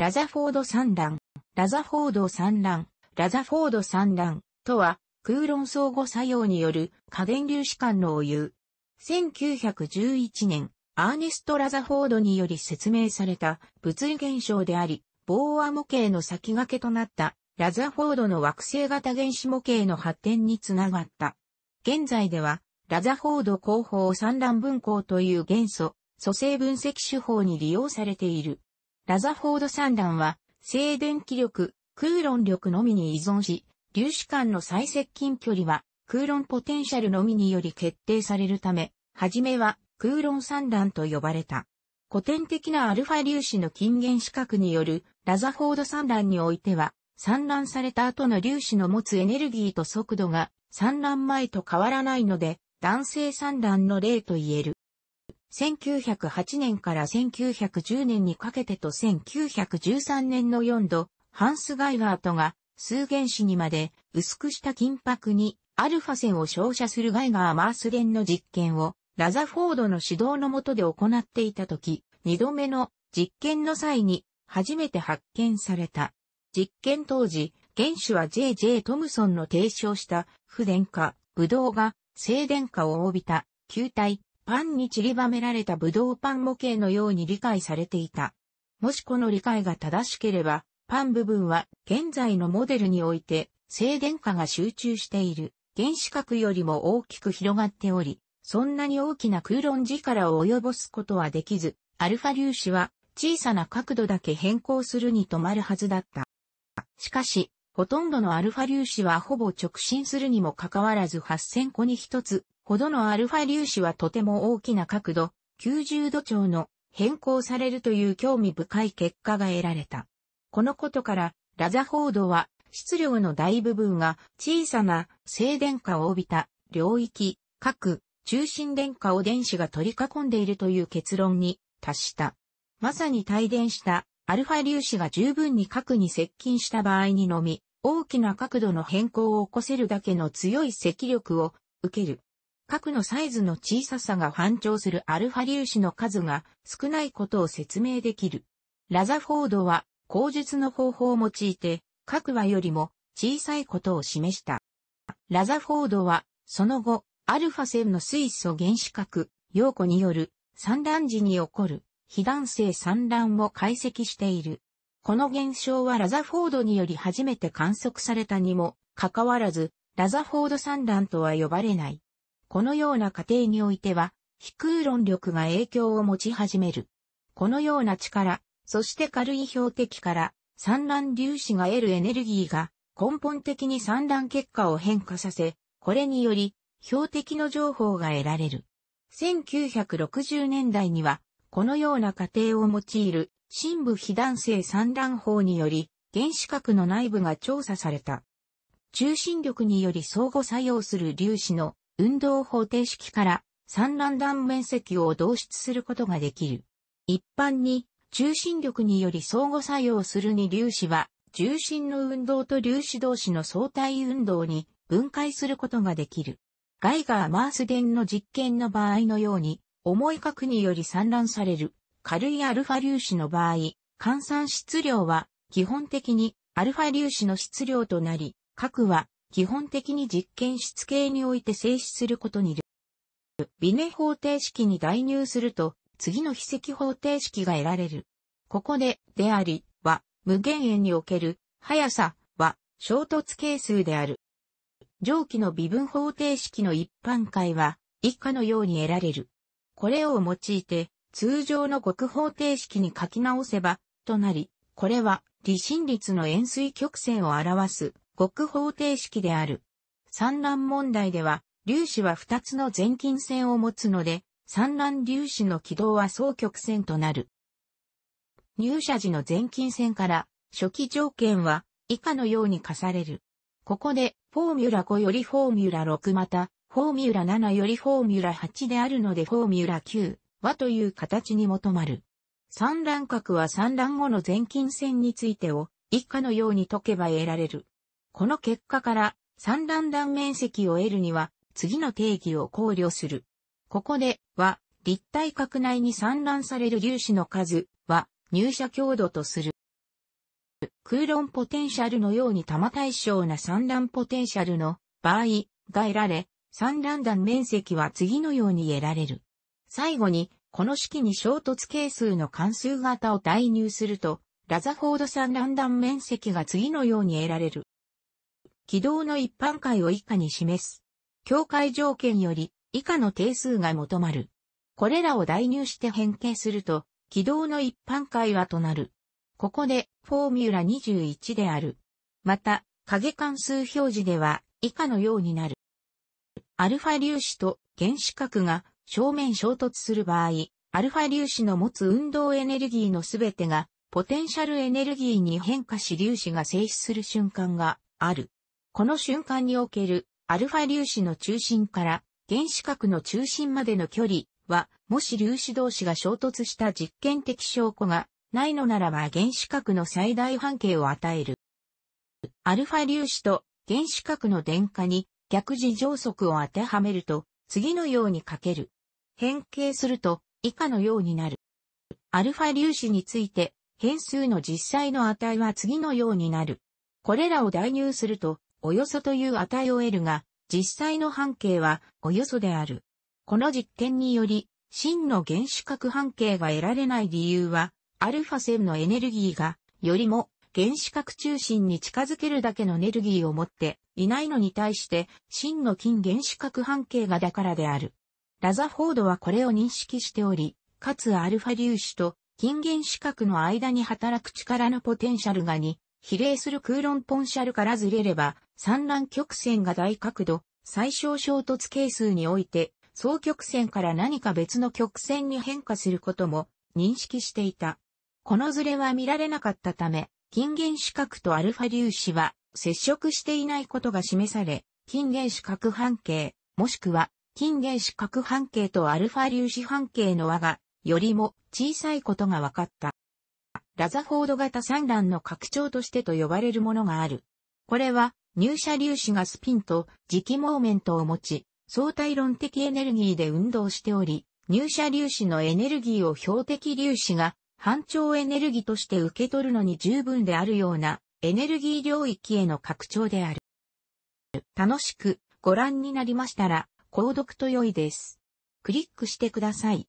ラザフォード産卵、ラザフォード産卵、ラザフォード産卵とは、空論相互作用による過電粒子間のお湯。1911年、アーネスト・ラザフォードにより説明された物理現象であり、ボーア模型の先駆けとなったラザフォードの惑星型原子模型の発展につながった。現在では、ラザフォード広報産卵分光という元素、組成分析手法に利用されている。ラザフォード三段は、静電気力、空論力のみに依存し、粒子間の最接近距離は、空論ポテンシャルのみにより決定されるため、はじめは空論三段と呼ばれた。古典的なアルファ粒子の近現視覚によるラザフォード産段においては、産卵された後の粒子の持つエネルギーと速度が散卵前と変わらないので、男性産卵の例と言える。1908年から1910年にかけてと1913年の4度、ハンス・ガイガートが数原子にまで薄くした金箔にアルファ線を照射するガイガー・マースンの実験をラザフォードの指導のもとで行っていたとき、2度目の実験の際に初めて発見された。実験当時、原子は J.J. トムソンの提唱した不電化、ブドウが静電化を帯びた球体パンに散りばめられたブドウパン模型のように理解されていた。もしこの理解が正しければ、パン部分は現在のモデルにおいて静電荷が集中している原子核よりも大きく広がっており、そんなに大きな空論力を及ぼすことはできず、アルファ粒子は小さな角度だけ変更するに止まるはずだった。しかし、ほとんどのアルファ粒子はほぼ直進するにもかかわらず8000個に1つほどのアルファ粒子はとても大きな角度、90度超の変更されるという興味深い結果が得られた。このことから、ラザフォードは質量の大部分が小さな静電荷を帯びた領域、各中心電荷を電子が取り囲んでいるという結論に達した。まさに帯電したアルファ粒子が十分に核に接近した場合にのみ、大きな角度の変更を起こせるだけの強い積力を受ける核のサイズの小ささが反調するアルファ粒子の数が少ないことを説明できる。ラザフォードは、口述の方法を用いて、核はよりも小さいことを示した。ラザフォードは、その後、アルファ線の水素原子核、陽子による産卵時に起こる非弾性産卵を解析している。この現象はラザフォードにより初めて観測されたにもかかわらず、ラザフォード産卵とは呼ばれない。このような過程においては、飛空論力が影響を持ち始める。このような力、そして軽い標的から散乱粒子が得るエネルギーが根本的に散乱結果を変化させ、これにより標的の情報が得られる。1960年代には、このような過程を用いる、深部非弾性散乱法により、原子核の内部が調査された。中心力により相互作用する粒子の運動方程式から産卵断面積を導出することができる。一般に中心力により相互作用するに粒子は重心の運動と粒子同士の相対運動に分解することができる。ガイガー・マース電の実験の場合のように、重い核により散乱される軽いアルファ粒子の場合、換算質量は基本的にアルファ粒子の質量となり、核は基本的に実験室系において静止することにる。微ネ方程式に代入すると、次の非積方程式が得られる。ここで、であり、は、無限円における、速さ、は、衝突係数である。上記の微分方程式の一般解は、以下のように得られる。これを用いて、通常の極方程式に書き直せば、となり、これは、離心率の円錐曲線を表す、国方程式である。産卵問題では、粒子は2つの前近線を持つので、産卵粒子の軌道は双曲線となる。入社時の前近線から初期条件は以下のように課される。ここでフォーミュラ5よりフォーミュラ6またフォーミュラ7よりフォーミュラ8であるのでフォーミュラ9はという形に求まる。産卵角は産卵後の前近線についてを以下のように解けば得られる。この結果から三段断面積を得るには次の定義を考慮する。ここでは立体角内に散乱される粒子の数は入射強度とする。空論ポテンシャルのように玉対象な散乱ポテンシャルの場合が得られ、散乱断面積は次のように得られる。最後に、この式に衝突係数の関数型を代入すると、ラザフォード散乱断面積が次のように得られる。軌道の一般解を以下に示す。境界条件より以下の定数が求まる。これらを代入して変形すると、軌道の一般解はとなる。ここで、フォーミュラ21である。また、影関数表示では、以下のようになる。アルファ粒子と原子核が正面衝突する場合、アルファ粒子の持つ運動エネルギーのすべてが、ポテンシャルエネルギーに変化し粒子が静止する瞬間がある。この瞬間におけるアルファ粒子の中心から原子核の中心までの距離は、もし粒子同士が衝突した実験的証拠がないのならば原子核の最大半径を与える。アルファ粒子と原子核の電荷に逆時乗速を当てはめると、次のように書ける。変形すると以下のようになる。アルファ粒子について変数の実際の値は次のようになる。これらを代入するとおよそという値を得るが、実際の半径はおよそである。この実験により、真の原子核半径が得られない理由は、アルファ線のエネルギーが、よりも原子核中心に近づけるだけのエネルギーを持っていないのに対して、真の近原子核半径がだからである。ラザフォードはこれを認識しており、かつアルファ粒子と近原子核の間に働く力のポテンシャルがに、比例するクーロンポンシャルからずれれば、産卵曲線が大角度、最小衝突係数において、双曲線から何か別の曲線に変化することも認識していた。このズレは見られなかったため、近原子核とアルファ粒子は接触していないことが示され、近原子核半径、もしくは近原子核半径とアルファ粒子半径の和が、よりも小さいことが分かった。ラザフォード型産卵の拡張としてと呼ばれるものがある。これは入射粒子がスピンと磁気モーメントを持ち、相対論的エネルギーで運動しており、入射粒子のエネルギーを標的粒子が反調エネルギーとして受け取るのに十分であるようなエネルギー領域への拡張である。楽しくご覧になりましたら、購読と良いです。クリックしてください。